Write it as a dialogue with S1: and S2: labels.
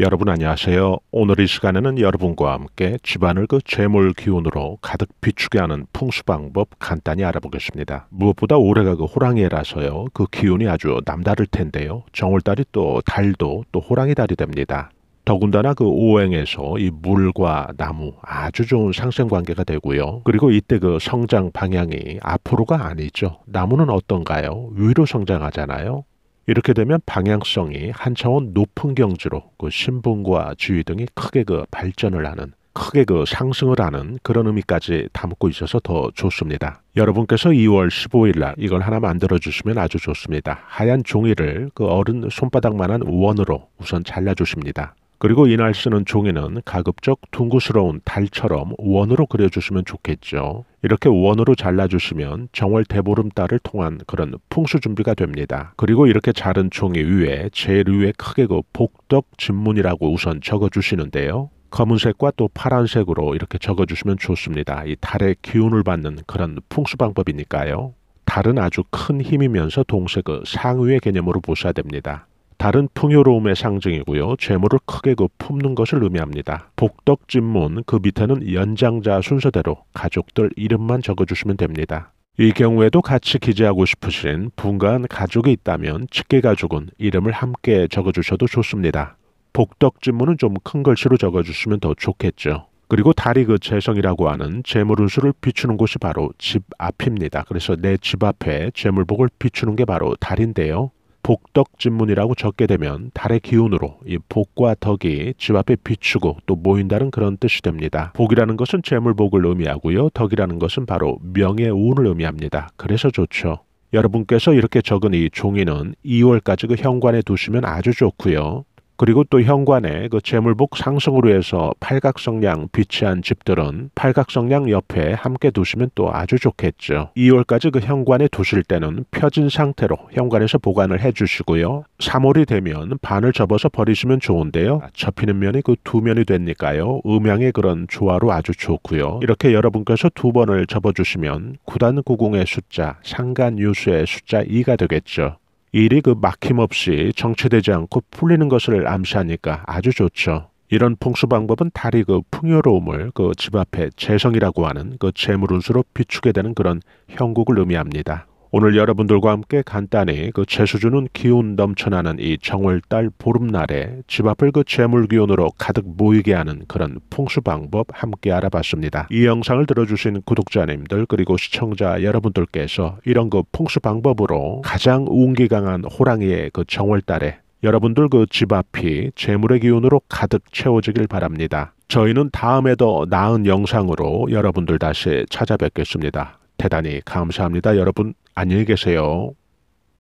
S1: 여러분 안녕하세요. 오늘 이 시간에는 여러분과 함께 집안을 그 재물 기운으로 가득 비추게 하는 풍수 방법 간단히 알아보겠습니다. 무엇보다 올해가 그 호랑이라서요. 그 기운이 아주 남다를 텐데요. 정월달이 또 달도 또 호랑이 달이 됩니다. 더군다나 그 오행에서 이 물과 나무 아주 좋은 상생 관계가 되고요. 그리고 이때 그 성장 방향이 앞으로가 아니죠. 나무는 어떤가요? 위로 성장하잖아요. 이렇게 되면 방향성이 한 차원 높은 경지로 그 신분과 주위 등이 크게 그 발전을 하는 크게 그 상승을 하는 그런 의미까지 담고 있어서 더 좋습니다. 여러분께서 2월 15일 날 이걸 하나 만들어 주시면 아주 좋습니다. 하얀 종이를 그 어른 손바닥만한 원으로 우선 잘라 주십니다. 그리고 이날 쓰는 종이는 가급적 둥그스러운 달처럼 원으로 그려주시면 좋겠죠. 이렇게 원으로 잘라주시면 정월 대보름달을 통한 그런 풍수 준비가 됩니다. 그리고 이렇게 자른 종이 위에 제일 위에 크게 그 복덕 진문이라고 우선 적어주시는데요. 검은색과 또 파란색으로 이렇게 적어주시면 좋습니다. 이 달의 기운을 받는 그런 풍수 방법이니까요. 달은 아주 큰 힘이면서 동색의 그 상위의 개념으로 보셔야 됩니다. 다른 풍요로움의 상징이고요. 재물을 크게 그 품는 것을 의미합니다. 복덕진문 그 밑에는 연장자 순서대로 가족들 이름만 적어주시면 됩니다. 이 경우에도 같이 기재하고 싶으신 분간 가족이 있다면 직계 가족은 이름을 함께 적어주셔도 좋습니다. 복덕진문은 좀 큰 글씨로 적어주시면 더 좋겠죠. 그리고 다리 그 재성이라고 하는 재물운수를 비추는 곳이 바로 집 앞입니다. 그래서 내 집 앞에 재물복을 비추는 게 바로 달인데요. 복덕진문이라고 적게 되면 달의 기운으로 이 복과 덕이 집 앞에 비추고 또 모인다는 그런 뜻이 됩니다. 복이라는 것은 재물복을 의미하고요. 덕이라는 것은 바로 명예 운을 의미합니다. 그래서 좋죠. 여러분께서 이렇게 적은 이 종이는 2월까지 그 현관에 두시면 아주 좋고요. 그리고 또 현관에 그 재물복 상승으로 해서 팔각성량 비치한 집들은 팔각성량 옆에 함께 두시면 또 아주 좋겠죠. 2월까지 그 현관에 두실 때는 펴진 상태로 현관에서 보관을 해주시고요. 3월이 되면 반을 접어서 버리시면 좋은데요. 아, 접히는 면이 그 두 면이 되니까요. 음향의 그런 조화로 아주 좋고요. 이렇게 여러분께서 두 번을 접어주시면 9단9궁의 숫자, 상간유수의 숫자 2가 되겠죠. 일이 그 막힘없이 정체되지 않고 풀리는 것을 암시하니까 아주 좋죠. 이런 풍수 방법은 달이 그 풍요로움을 그 집 앞에 재성이라고 하는 그 재물운수로 비추게 되는 그런 형국을 의미합니다. 오늘 여러분들과 함께 간단히 그 채수주는 기운 넘쳐나는 이 정월달 보름날에 집 앞을 그 재물 기운으로 가득 모이게 하는 그런 풍수 방법 함께 알아봤습니다. 이 영상을 들어주신 구독자님들 그리고 시청자 여러분들께서 이런 그 풍수 방법으로 가장 운기 강한 호랑이의 그 정월달에 여러분들 그 집 앞이 재물의 기운으로 가득 채워지길 바랍니다. 저희는 다음에 더 나은 영상으로 여러분들 다시 찾아뵙겠습니다. 대단히 감사합니다, 여러분. 안녕히 계세요.